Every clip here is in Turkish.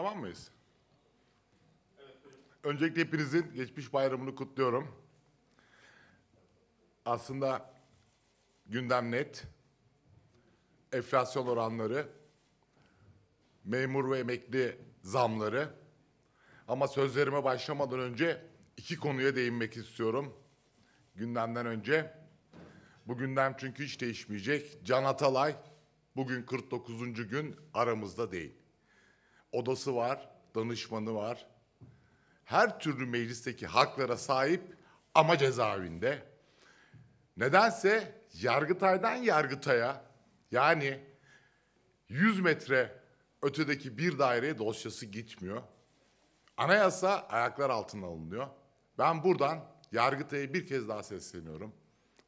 Tamam mıyız? Öncelikle hepinizin geçmiş bayramını kutluyorum. Aslında gündem net. Enflasyon oranları, memur ve emekli zamları. Ama sözlerime başlamadan önce iki konuya değinmek istiyorum. Gündemden önce. Bu gündem çünkü hiç değişmeyecek. Can Atalay bugün 49. gün aramızda değil odası var, danışmanı var. Her türlü meclisteki haklara sahip ama cezaevinde. Nedense Yargıtay'dan Yargıtay'a yani 100 metre ötedeki bir daireye dosyası gitmiyor. Anayasa ayaklar altına alınıyor. Ben buradan Yargıtay'a bir kez daha sesleniyorum.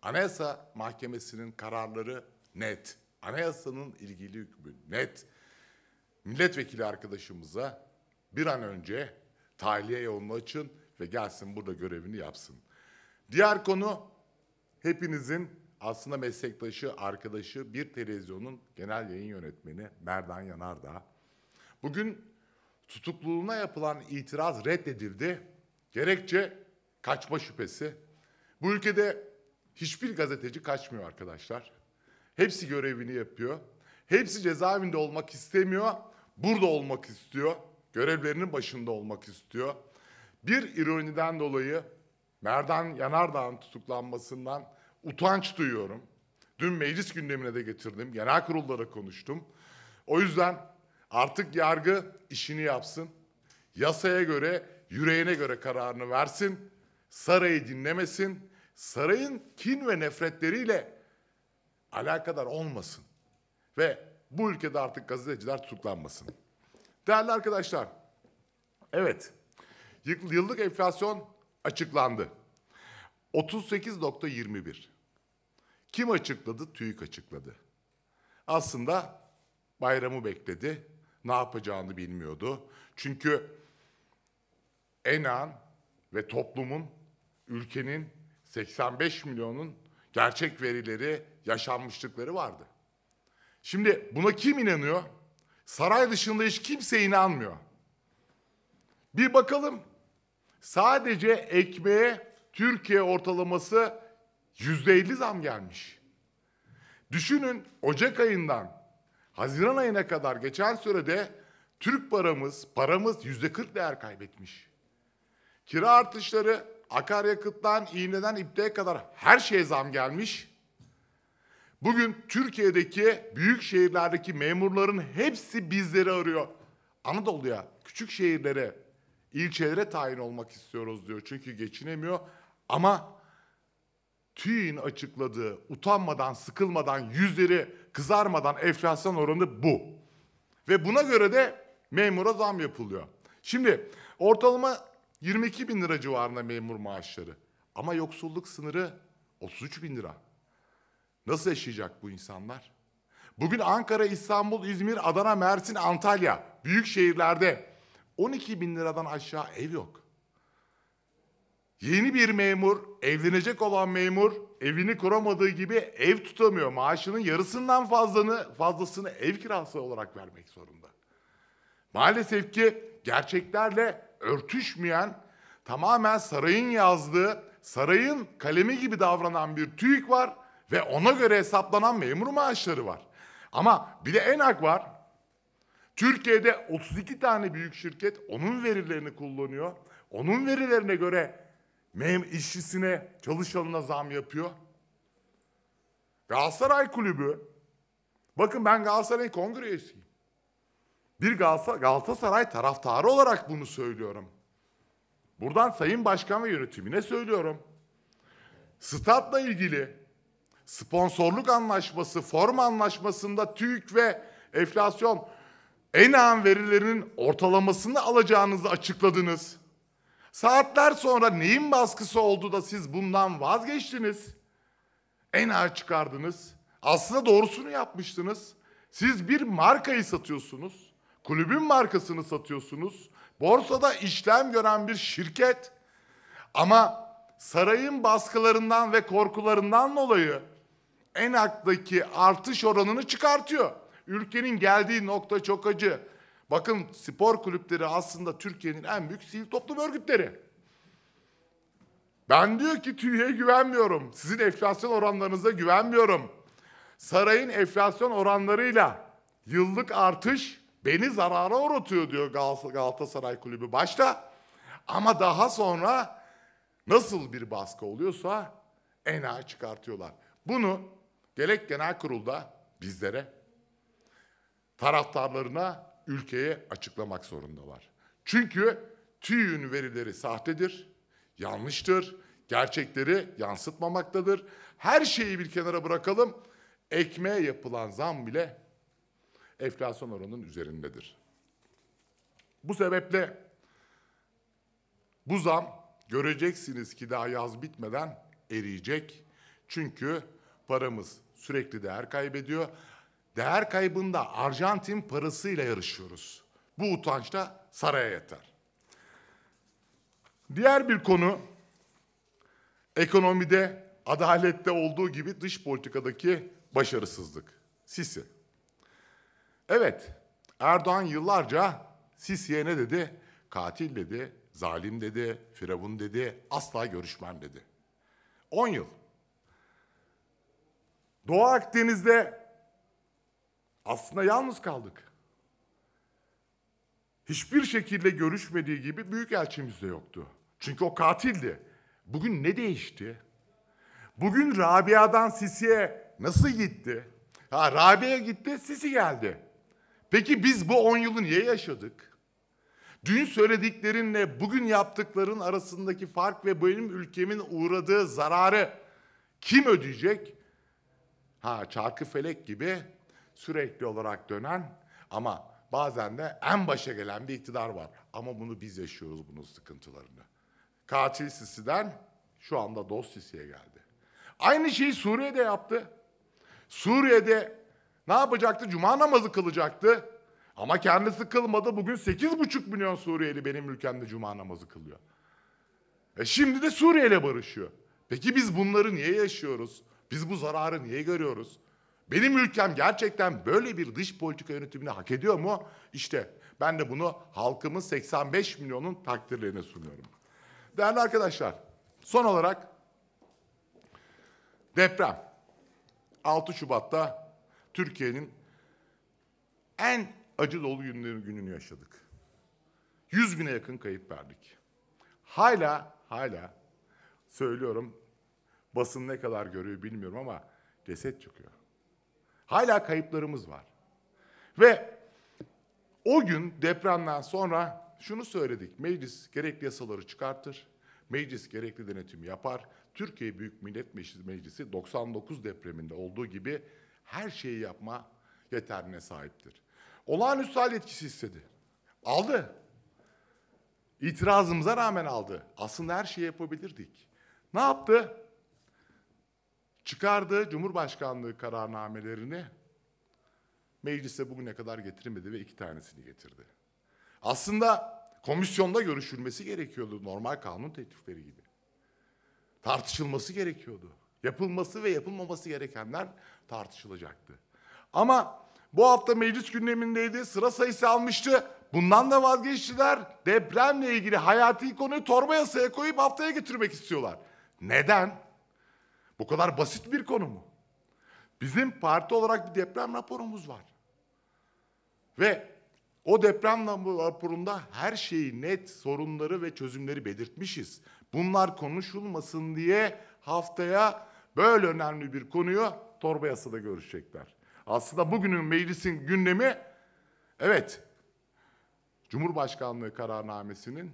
Anayasa Mahkemesi'nin kararları net. Anayasanın ilgili hükmü net milletvekili arkadaşımıza bir an önce tahliye yolunu açın ve gelsin burada görevini yapsın. Diğer konu hepinizin aslında meslektaşı, arkadaşı bir televizyonun genel yayın yönetmeni Merdan Yanardağ. Bugün tutukluluğuna yapılan itiraz reddedildi. Gerekçe kaçma şüphesi. Bu ülkede hiçbir gazeteci kaçmıyor arkadaşlar. Hepsi görevini yapıyor. Hepsi cezaevinde olmak istemiyor burada olmak istiyor. Görevlerinin başında olmak istiyor. Bir ironiden dolayı Merdan Yanardağ'ın tutuklanmasından utanç duyuyorum. Dün meclis gündemine de getirdim. Genel kurullara konuştum. O yüzden artık yargı işini yapsın. Yasaya göre, yüreğine göre kararını versin. Sarayı dinlemesin. Sarayın kin ve nefretleriyle alakadar olmasın. Ve bu ülkede artık gazeteciler tutuklanmasın. Değerli arkadaşlar, evet yıllık enflasyon açıklandı. 38.21. Kim açıkladı? TÜİK açıkladı. Aslında bayramı bekledi. Ne yapacağını bilmiyordu. Çünkü enan ve toplumun, ülkenin 85 milyonun gerçek verileri, yaşanmışlıkları vardı. Şimdi buna kim inanıyor? Saray dışında hiç kimse inanmıyor. Bir bakalım. Sadece ekmeğe Türkiye ortalaması yüzde elli zam gelmiş. Düşünün Ocak ayından Haziran ayına kadar geçen sürede Türk paramız, paramız yüzde kırk değer kaybetmiş. Kira artışları akaryakıttan, iğneden, ipteye kadar her şeye zam gelmiş. Bugün Türkiye'deki büyük şehirlerdeki memurların hepsi bizleri arıyor. Anadolu'ya, küçük şehirlere, ilçelere tayin olmak istiyoruz diyor. Çünkü geçinemiyor ama TÜİ'nin açıkladığı utanmadan, sıkılmadan, yüzleri kızarmadan enflasyon oranı bu. Ve buna göre de memura zam yapılıyor. Şimdi ortalama 22 bin lira civarında memur maaşları. Ama yoksulluk sınırı 33 bin lira. Nasıl yaşayacak bu insanlar? Bugün Ankara, İstanbul, İzmir, Adana, Mersin, Antalya büyük şehirlerde 12 bin liradan aşağı ev yok. Yeni bir memur, evlenecek olan memur evini kuramadığı gibi ev tutamıyor. Maaşının yarısından fazlanı, fazlasını ev kirası olarak vermek zorunda. Maalesef ki gerçeklerle örtüşmeyen, tamamen sarayın yazdığı, sarayın kalemi gibi davranan bir TÜİK var ve ona göre hesaplanan memur maaşları var. Ama bir de ENAK var. Türkiye'de 32 tane büyük şirket onun verilerini kullanıyor. Onun verilerine göre mem işçisine, çalışanına zam yapıyor. Galatasaray Kulübü, bakın ben Galatasaray Kongre üyesiyim. Bir Galatasaray taraftarı olarak bunu söylüyorum. Buradan Sayın Başkan ve yönetimine söylüyorum. Statla ilgili sponsorluk anlaşması, form anlaşmasında TÜİK ve enflasyon en verilerinin ortalamasını alacağınızı açıkladınız. Saatler sonra neyin baskısı oldu da siz bundan vazgeçtiniz? En çıkardınız. Aslında doğrusunu yapmıştınız. Siz bir markayı satıyorsunuz. Kulübün markasını satıyorsunuz. Borsada işlem gören bir şirket. Ama sarayın baskılarından ve korkularından dolayı Enak'taki artış oranını çıkartıyor. Ülkenin geldiği nokta çok acı. Bakın spor kulüpleri aslında Türkiye'nin en büyük sivil toplum örgütleri. Ben diyor ki TÜİ'ye güvenmiyorum. Sizin enflasyon oranlarınıza güvenmiyorum. Sarayın enflasyon oranlarıyla yıllık artış beni zarara uğratıyor diyor Galatasaray Kulübü başta. Ama daha sonra nasıl bir baskı oluyorsa enayi çıkartıyorlar. Bunu Gerek genel kurulda bizlere, taraftarlarına, ülkeye açıklamak zorunda var. Çünkü TÜİ'nin verileri sahtedir, yanlıştır, gerçekleri yansıtmamaktadır. Her şeyi bir kenara bırakalım. Ekmeğe yapılan zam bile enflasyon oranının üzerindedir. Bu sebeple bu zam göreceksiniz ki daha yaz bitmeden eriyecek. Çünkü paramız sürekli değer kaybediyor. Değer kaybında Arjantin parasıyla yarışıyoruz. Bu utanç da saraya yeter. Diğer bir konu ekonomide, adalette olduğu gibi dış politikadaki başarısızlık. Sisi. Evet, Erdoğan yıllarca Sisi'ye ne dedi? Katil dedi, zalim dedi, firavun dedi, asla görüşmem dedi. 10 yıl. Doğu Akdeniz'de aslında yalnız kaldık. Hiçbir şekilde görüşmediği gibi büyük elçimiz de yoktu. Çünkü o katildi. Bugün ne değişti? Bugün Rabia'dan Sisi'ye nasıl gitti? Ha Rabia gitti, Sisi geldi. Peki biz bu 10 yılı niye yaşadık? Dün söylediklerinle bugün yaptıkların arasındaki fark ve benim ülkemin uğradığı zararı kim ödeyecek? Ha çarkı felek gibi sürekli olarak dönen ama bazen de en başa gelen bir iktidar var. Ama bunu biz yaşıyoruz bunun sıkıntılarını. Katil Sisi'den şu anda dost Sisi'ye geldi. Aynı şeyi Suriye'de yaptı. Suriye'de ne yapacaktı? Cuma namazı kılacaktı. Ama kendisi kılmadı. Bugün 8,5 milyon Suriyeli benim ülkemde cuma namazı kılıyor. E şimdi de Suriye ile barışıyor. Peki biz bunları niye yaşıyoruz? Biz bu zararı niye görüyoruz? Benim ülkem gerçekten böyle bir dış politika yönetimini hak ediyor mu? İşte ben de bunu halkımız 85 milyonun takdirlerine sunuyorum. Değerli arkadaşlar, son olarak deprem. 6 Şubat'ta Türkiye'nin en acı dolu gününü, gününü yaşadık. 100 bine yakın kayıp verdik. Hala, hala söylüyorum Basın ne kadar görüyor bilmiyorum ama ceset çıkıyor. Hala kayıplarımız var. Ve o gün depremden sonra şunu söyledik. Meclis gerekli yasaları çıkartır. Meclis gerekli denetimi yapar. Türkiye Büyük Millet Meclisi 99 depreminde olduğu gibi her şeyi yapma yeterine sahiptir. Olağanüstü hal etkisi istedi. Aldı. İtirazımıza rağmen aldı. Aslında her şeyi yapabilirdik. Ne yaptı? çıkardığı Cumhurbaşkanlığı kararnamelerini meclise bugüne kadar getirmedi ve iki tanesini getirdi. Aslında komisyonda görüşülmesi gerekiyordu normal kanun teklifleri gibi. Tartışılması gerekiyordu. Yapılması ve yapılmaması gerekenler tartışılacaktı. Ama bu hafta meclis gündemindeydi. Sıra sayısı almıştı. Bundan da vazgeçtiler. Depremle ilgili hayati konuyu torba yasaya koyup haftaya getirmek istiyorlar. Neden? O kadar basit bir konu mu? Bizim parti olarak bir deprem raporumuz var. Ve o deprem raporunda her şeyi net sorunları ve çözümleri belirtmişiz. Bunlar konuşulmasın diye haftaya böyle önemli bir konuyu torba yasada görüşecekler. Aslında bugünün meclisin gündemi evet Cumhurbaşkanlığı kararnamesinin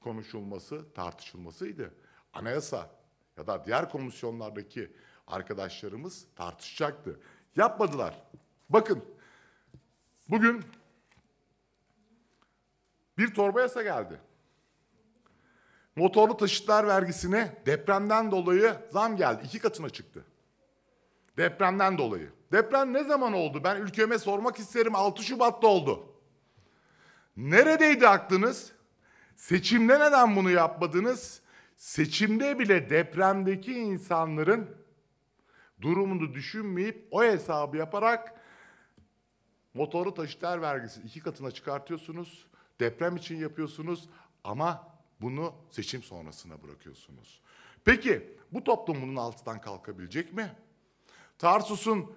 konuşulması, tartışılmasıydı. Anayasa ya da diğer komisyonlardaki arkadaşlarımız tartışacaktı. Yapmadılar. Bakın bugün bir torba yasa geldi. Motorlu taşıtlar vergisine depremden dolayı zam geldi. iki katına çıktı. Depremden dolayı. Deprem ne zaman oldu? Ben ülkeme sormak isterim. 6 Şubat'ta oldu. Neredeydi aklınız? Seçimde neden bunu yapmadınız? seçimde bile depremdeki insanların durumunu düşünmeyip o hesabı yaparak motoru taşıtlar vergisi iki katına çıkartıyorsunuz. Deprem için yapıyorsunuz ama bunu seçim sonrasına bırakıyorsunuz. Peki bu toplum bunun altından kalkabilecek mi? Tarsus'un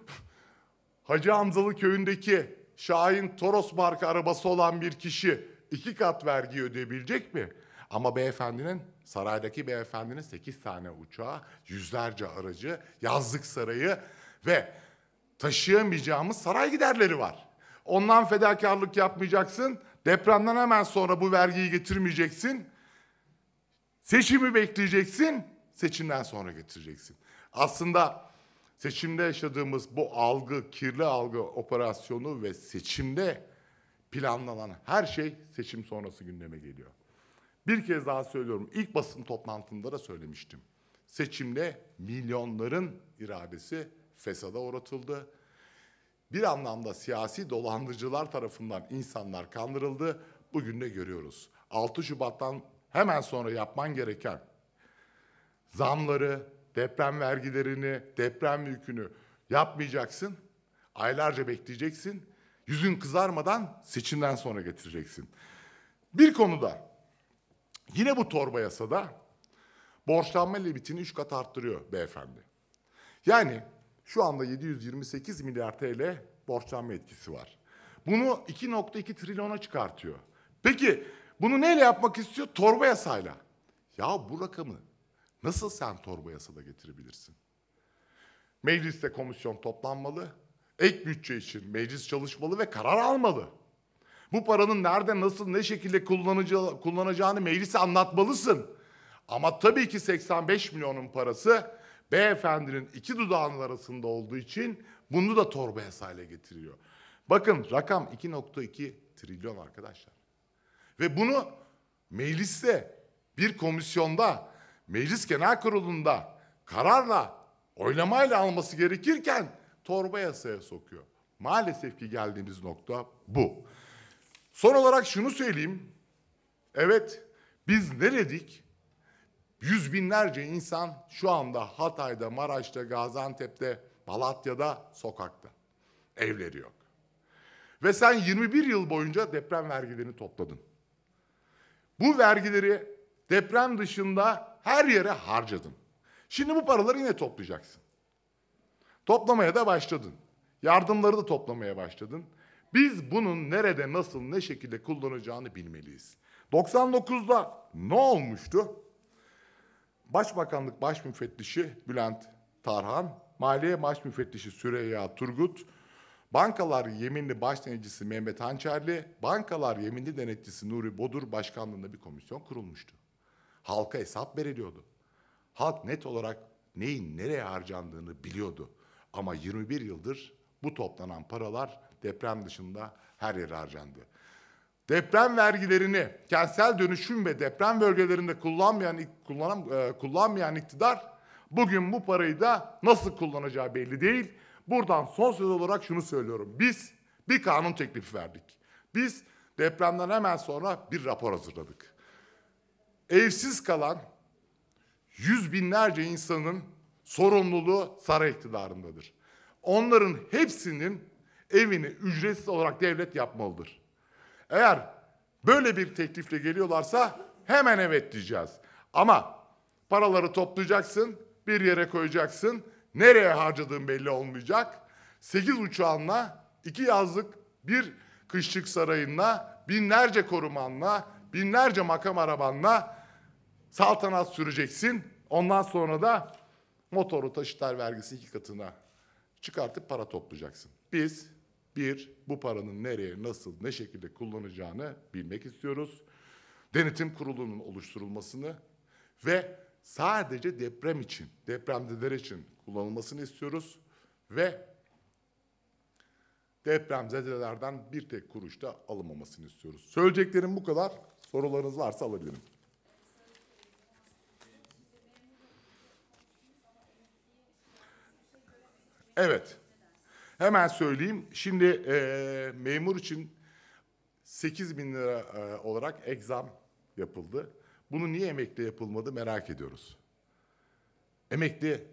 Hacı Hamzalı köyündeki Şahin Toros marka arabası olan bir kişi iki kat vergi ödeyebilecek mi? Ama beyefendinin saraydaki beyefendinin 8 tane uçağı, yüzlerce aracı, yazlık sarayı ve taşıyamayacağımız saray giderleri var. Ondan fedakarlık yapmayacaksın. Depremden hemen sonra bu vergiyi getirmeyeceksin. Seçimi bekleyeceksin. Seçimden sonra getireceksin. Aslında seçimde yaşadığımız bu algı, kirli algı operasyonu ve seçimde planlanan her şey seçim sonrası gündeme geliyor. Bir kez daha söylüyorum. İlk basın toplantımda da söylemiştim. Seçimle milyonların iradesi fesada uğratıldı. Bir anlamda siyasi dolandırıcılar tarafından insanlar kandırıldı. Bugün de görüyoruz. 6 Şubat'tan hemen sonra yapman gereken zamları, deprem vergilerini, deprem yükünü yapmayacaksın. Aylarca bekleyeceksin. Yüzün kızarmadan seçimden sonra getireceksin. Bir konuda Yine bu torba yasada borçlanma limitini 3 kat arttırıyor beyefendi. Yani şu anda 728 milyar TL borçlanma etkisi var. Bunu 2.2 trilyona çıkartıyor. Peki bunu neyle yapmak istiyor? Torba yasayla. Ya bu rakamı nasıl sen torba yasada getirebilirsin? Mecliste komisyon toplanmalı, ek bütçe için meclis çalışmalı ve karar almalı. Bu paranın nerede, nasıl, ne şekilde kullanacağı, kullanacağını meclise anlatmalısın. Ama tabii ki 85 milyonun parası beyefendinin iki dudağının arasında olduğu için bunu da torba yasayla getiriyor. Bakın rakam 2.2 trilyon arkadaşlar. Ve bunu mecliste bir komisyonda, meclis genel kurulunda kararla, oylamayla alması gerekirken torba yasaya sokuyor. Maalesef ki geldiğimiz nokta bu. Son olarak şunu söyleyeyim. Evet, biz ne dedik? Yüz binlerce insan şu anda Hatay'da, Maraş'ta, Gaziantep'te, Malatya'da, sokakta. Evleri yok. Ve sen 21 yıl boyunca deprem vergilerini topladın. Bu vergileri deprem dışında her yere harcadın. Şimdi bu paraları yine toplayacaksın. Toplamaya da başladın. Yardımları da toplamaya başladın. Biz bunun nerede, nasıl, ne şekilde kullanacağını bilmeliyiz. 99'da ne olmuştu? Başbakanlık Baş Müfettişi Bülent Tarhan, Maliye Baş Müfettişi Süreyya Turgut, Bankalar Yeminli Baş Denetçisi Mehmet Hançerli, Bankalar Yeminli Denetçisi Nuri Bodur başkanlığında bir komisyon kurulmuştu. Halka hesap veriliyordu. Halk net olarak neyin nereye harcandığını biliyordu. Ama 21 yıldır bu toplanan paralar deprem dışında her yere harcandı. Deprem vergilerini kentsel dönüşüm ve deprem bölgelerinde kullanmayan kullanan, e, kullanmayan iktidar bugün bu parayı da nasıl kullanacağı belli değil. Buradan son söz olarak şunu söylüyorum. Biz bir kanun teklifi verdik. Biz depremden hemen sonra bir rapor hazırladık. Evsiz kalan yüz binlerce insanın sorumluluğu saray iktidarındadır. Onların hepsinin evini ücretsiz olarak devlet yapmalıdır. Eğer böyle bir teklifle geliyorlarsa hemen evet diyeceğiz. Ama paraları toplayacaksın, bir yere koyacaksın. Nereye harcadığın belli olmayacak. Sekiz uçağınla, iki yazlık, bir kışlık sarayınla, binlerce korumanla, binlerce makam arabanla saltanat süreceksin. Ondan sonra da motoru taşıtlar vergisi iki katına çıkartıp para toplayacaksın. Biz bir, bu paranın nereye, nasıl, ne şekilde kullanacağını bilmek istiyoruz. Denetim kurulunun oluşturulmasını ve sadece deprem için, depremdeler için kullanılmasını istiyoruz. Ve depremzedelerden bir tek kuruş da alınmamasını istiyoruz. Söyleyeceklerim bu kadar. Sorularınız varsa alabilirim. Evet. Hemen söyleyeyim. Şimdi e, memur için 8 bin lira e, olarak egzam yapıldı. Bunu niye emekli yapılmadı merak ediyoruz. Emekli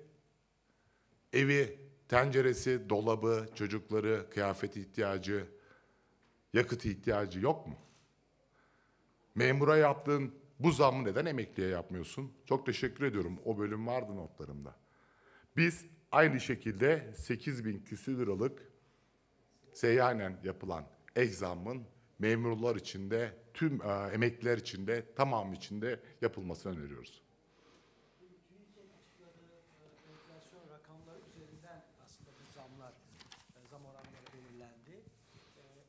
evi, tenceresi, dolabı, çocukları, kıyafet ihtiyacı, yakıt ihtiyacı yok mu? Memura yaptığın bu zammı neden emekliye yapmıyorsun? Çok teşekkür ediyorum. O bölüm vardı notlarımda. Biz Aynı şekilde 8 bin küsü liralık seyyanen yapılan ek memurlar için de tüm e, emekliler için de tamamı için de yapılmasını öneriyoruz.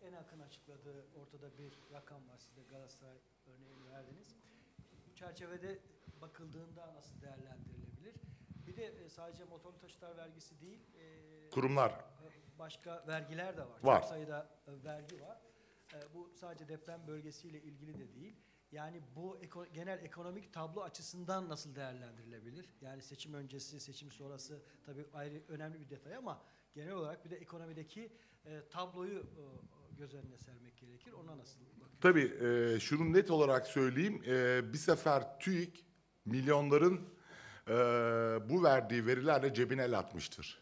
E, e, açıkladığı ortada bir rakam var. Siz de Galatasaray örneğini verdiniz. Bu çerçevede bakıldığında nasıl değerlendirilebilir? Bir de e, sadece motorlu taşıtlar vergisi değil. E, Kurumlar. Başka vergiler de var. Var. Çok sayıda e, vergi var. bu sadece deprem bölgesiyle ilgili de değil. Yani bu eko, genel ekonomik tablo açısından nasıl değerlendirilebilir? Yani seçim öncesi, seçim sonrası tabii ayrı önemli bir detay ama genel olarak bir de ekonomideki e, tabloyu e, göz önüne sermek gerekir. Ona nasıl bakıyorsunuz? Tabii e, şunu net olarak söyleyeyim. E, bir sefer TÜİK milyonların e, bu verdiği verilerle cebine el atmıştır.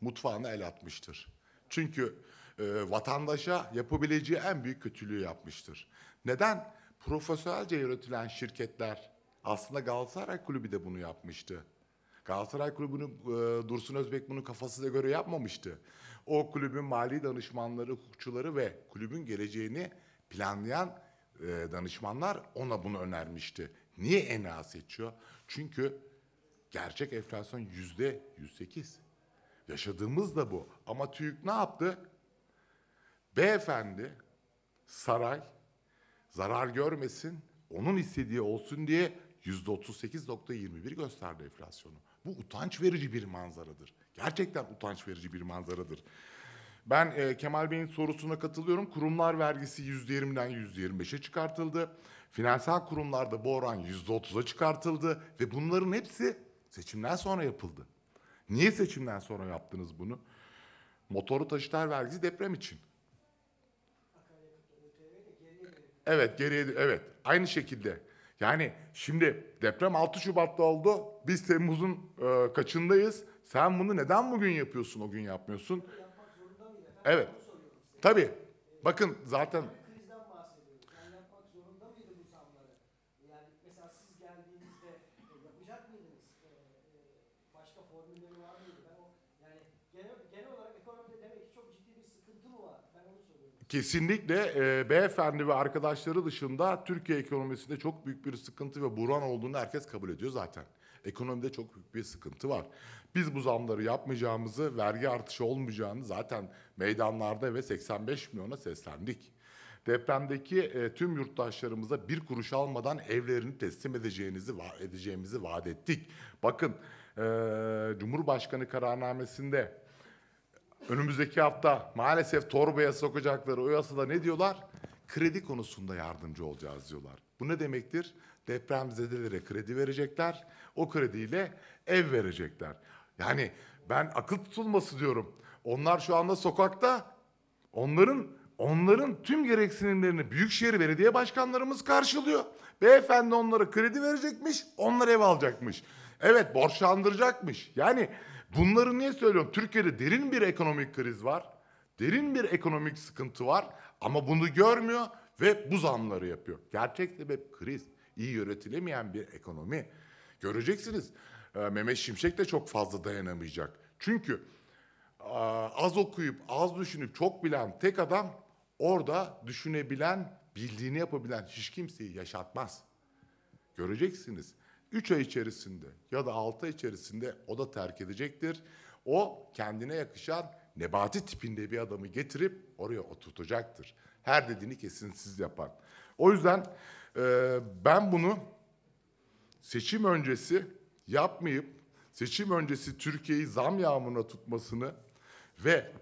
Mutfağına el atmıştır. Çünkü e, vatandaşa yapabileceği en büyük kötülüğü yapmıştır. Neden? Profesyonelce yönetilen şirketler aslında Galatasaray Kulübü de bunu yapmıştı. Galatasaray Kulübü'nü e, Dursun Özbek bunu kafasına göre yapmamıştı. O kulübün mali danışmanları, hukukçuları ve kulübün geleceğini planlayan e, danışmanlar ona bunu önermişti. Niye ENA seçiyor? Çünkü Gerçek enflasyon yüzde 108. Yaşadığımız da bu. Ama TÜİK ne yaptı? Beyefendi, saray zarar görmesin, onun istediği olsun diye yüzde 38.21 gösterdi enflasyonu. Bu utanç verici bir manzaradır. Gerçekten utanç verici bir manzaradır. Ben e, Kemal Bey'in sorusuna katılıyorum. Kurumlar vergisi yüzde %20'den %25'e çıkartıldı. Finansal kurumlarda bu oran yüzde %30'a çıkartıldı ve bunların hepsi Seçimden sonra yapıldı. Niye seçimden sonra yaptınız bunu? Motoru taşıtlar vergisi deprem için. Evet geriye evet aynı şekilde. Yani şimdi deprem 6 Şubat'ta oldu. Biz Temmuz'un e, kaçındayız. Sen bunu neden bugün yapıyorsun o gün yapmıyorsun? Evet. Tabii. Bakın zaten kesinlikle e, beyefendi ve arkadaşları dışında Türkiye ekonomisinde çok büyük bir sıkıntı ve buran olduğunu herkes kabul ediyor zaten. Ekonomide çok büyük bir sıkıntı var. Biz bu zamları yapmayacağımızı, vergi artışı olmayacağını zaten meydanlarda ve 85 milyona seslendik. Depremdeki e, tüm yurttaşlarımıza bir kuruş almadan evlerini teslim edeceğinizi va edeceğimizi vaat ettik. Bakın e, Cumhurbaşkanı kararnamesinde önümüzdeki hafta maalesef torbaya sokacakları o yasada ne diyorlar? Kredi konusunda yardımcı olacağız diyorlar. Bu ne demektir? Depremzedelere kredi verecekler. O krediyle ev verecekler. Yani ben akıl tutulması diyorum. Onlar şu anda sokakta. Onların onların tüm gereksinimlerini büyükşehir belediye başkanlarımız karşılıyor. Beyefendi onlara kredi verecekmiş, onlar ev alacakmış. Evet borçlandıracakmış. Yani Bunları niye söylüyorum? Türkiye'de derin bir ekonomik kriz var. Derin bir ekonomik sıkıntı var ama bunu görmüyor ve bu zamları yapıyor. Gerçek sebep kriz. İyi yönetilemeyen bir ekonomi. Göreceksiniz ee, Mehmet Şimşek de çok fazla dayanamayacak. Çünkü az okuyup az düşünüp çok bilen tek adam orada düşünebilen, bildiğini yapabilen hiç kimseyi yaşatmaz. Göreceksiniz. 3 ay içerisinde ya da 6 ay içerisinde o da terk edecektir. O kendine yakışan nebati tipinde bir adamı getirip oraya oturtacaktır. Her dediğini kesinsiz yapan. O yüzden e, ben bunu seçim öncesi yapmayıp seçim öncesi Türkiye'yi zam yağmuruna tutmasını ve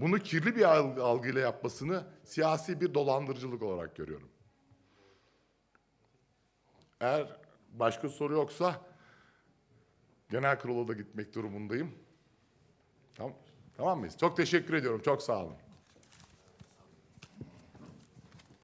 bunu kirli bir algıyla yapmasını siyasi bir dolandırıcılık olarak görüyorum. Eğer Başka soru yoksa genel kurula da gitmek durumundayım. Tamam, tamam mıyız? Çok teşekkür ediyorum. Çok sağ olun.